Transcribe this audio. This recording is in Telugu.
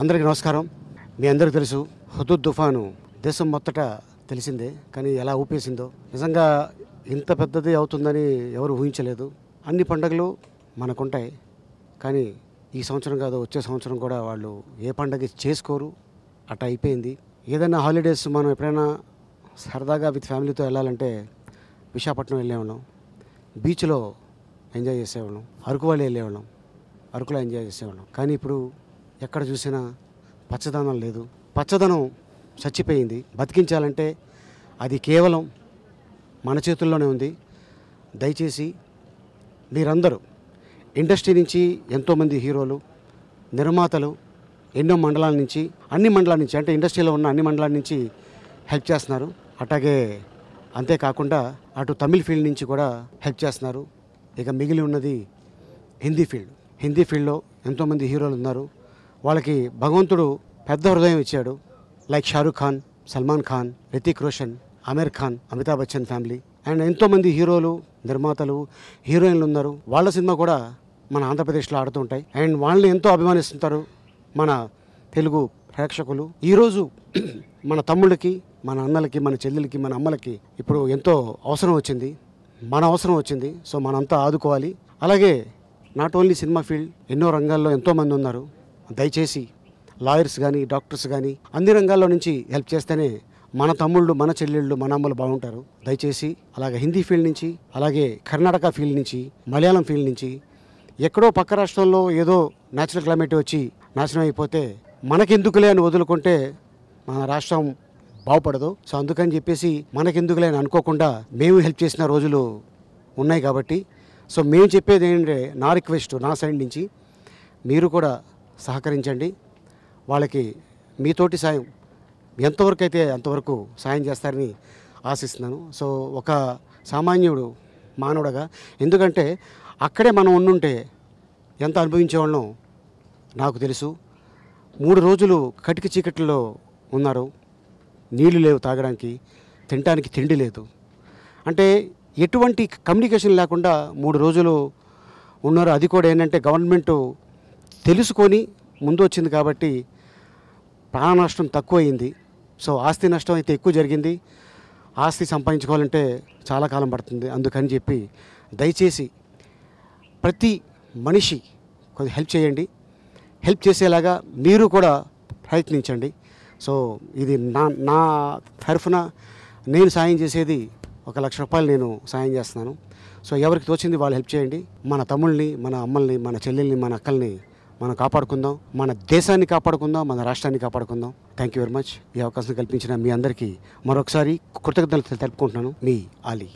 అందరికీ నమస్కారం మీ అందరికీ తెలుసు హుదు తుఫాను దేశం మొత్తట తెలిసిందే కానీ ఎలా ఊపేసిందో నిజంగా ఇంత పెద్దది అవుతుందని ఎవరు ఊహించలేదు అన్ని పండుగలు మనకుంటాయి కానీ ఈ సంవత్సరం కాదు వచ్చే సంవత్సరం కూడా వాళ్ళు ఏ పండగ చేసుకోరు అట్లా అయిపోయింది ఏదైనా హాలిడేస్ మనం ఎప్పుడైనా సరదాగా విత్ ఫ్యామిలీతో వెళ్ళాలంటే విశాఖపట్నం వెళ్ళేవాళ్ళం బీచ్లో ఎంజాయ్ చేసేవాళ్ళం అరకు వాళ్ళు వెళ్ళేవాళ్ళం అరకులో ఎంజాయ్ చేసేవాళ్ళం కానీ ఇప్పుడు ఎక్కడ చూసినా పచ్చదనం లేదు పచ్చదనం చచ్చిపోయింది బతికించాలంటే అది కేవలం మన చేతుల్లోనే ఉంది దయచేసి మీరందరూ ఇండస్ట్రీ నుంచి ఎంతోమంది హీరోలు నిర్మాతలు ఎన్నో మండలాల నుంచి అన్ని మండలాల నుంచి అంటే ఇండస్ట్రీలో ఉన్న అన్ని మండలాల నుంచి హెల్ప్ చేస్తున్నారు అట్లాగే అంతేకాకుండా అటు తమిళ్ ఫీల్డ్ నుంచి కూడా హెల్ప్ చేస్తున్నారు ఇక మిగిలి ఉన్నది హిందీ ఫీల్డ్ హిందీ ఫీల్డ్లో ఎంతోమంది హీరోలు ఉన్నారు వాళ్ళకి భగవంతుడు పెద్ద హృదయం ఇచ్చాడు like Shahrukh Khan Salman Khan Hrithik Roshan Aamir Khan Amitabh Bachchan family and ఎంతోమంది హీరోలు నిర్మాతలు హీరోయిన్లు ఉన్నారు వాళ్ళ సినిమా కూడా మన ఆంధ్రప్రదేశ్లో ఆడుతుంటాయి అండ్ వాళ్ళని ఎంతో అభిమానిస్తుంటారు మన తెలుగు ప్రేక్షకులు ఈరోజు మన తమ్ముళ్ళకి మన అన్నలకి మన చెల్లెలకి మన అమ్మలకి ఇప్పుడు ఎంతో అవసరం వచ్చింది మన అవసరం వచ్చింది సో మనంతా ఆదుకోవాలి అలాగే నాట్ ఓన్లీ సినిమా ఫీల్డ్ ఎన్నో రంగాల్లో ఎంతోమంది ఉన్నారు దయచేసి లాయర్స్ కానీ డాక్టర్స్ కానీ అన్ని రంగాల్లో నుంచి హెల్ప్ చేస్తేనే మన తమ్ముళ్ళు మన చెల్లెళ్ళు మన అమ్మలు బాగుంటారు దయచేసి అలాగే హిందీ ఫీల్డ్ నుంచి అలాగే కర్ణాటక ఫీల్డ్ నుంచి మలయాళం ఫీల్డ్ నుంచి ఎక్కడో పక్క రాష్ట్రంలో ఏదో న్యాచురల్ క్లైమేట్ వచ్చి నాశనం అయిపోతే మనకెందుకులే అని వదులుకుంటే మన రాష్ట్రం బాగుపడదు సో అందుకని చెప్పేసి మనకెందుకులే అని అనుకోకుండా మేము హెల్ప్ చేసిన రోజులు ఉన్నాయి కాబట్టి సో మేము చెప్పేది ఏంటంటే నా రిక్వెస్ట్ నా సైడ్ నుంచి మీరు కూడా సహకరించండి వాళ్ళకి మీతోటి సాయం ఎంతవరకు అయితే అంతవరకు సాయం చేస్తారని ఆశిస్తున్నాను సో ఒక సామాన్యుడు మానవుడగా ఎందుకంటే అక్కడే మనం ఉండుంటే ఎంత అనుభవించేవాళ్ళం నాకు తెలుసు మూడు రోజులు కటిక చీకట్లో ఉన్నారు నీళ్లు లేవు తాగడానికి తినడానికి తిండి లేదు అంటే ఎటువంటి కమ్యూనికేషన్ లేకుండా మూడు రోజులు ఉన్నారు అది కూడా ఏంటంటే గవర్నమెంటు తెలుసుకొని ముందు వచ్చింది కాబట్టి ప్రాణ నష్టం తక్కువ అయింది సో ఆస్తి నష్టం అయితే ఎక్కువ జరిగింది ఆస్తి సంపాదించుకోవాలంటే చాలా కాలం పడుతుంది అందుకని చెప్పి దయచేసి ప్రతి మనిషి కొద్దిగా హెల్ప్ చేయండి హెల్ప్ చేసేలాగా మీరు కూడా ప్రయత్నించండి సో ఇది నా నా తరఫున నేను సాయం చేసేది ఒక లక్ష రూపాయలు నేను సాయం చేస్తున్నాను సో ఎవరికి తోచింది వాళ్ళు హెల్ప్ చేయండి మన తమ్ముళ్ళని మన అమ్మల్ని మన చెల్లెల్ని మన అక్కల్ని మనం కాపాడుకుందాం మన దేశాన్ని కాపాడుకుందాం మన రాష్ట్రాన్ని కాపాడుకుందాం థ్యాంక్ యూ వెరీ మచ్ ఈ అవకాశం కల్పించిన మీ అందరికీ మరొకసారి కృతజ్ఞతలు తెలుపుకుంటున్నాను మీ ఆలీ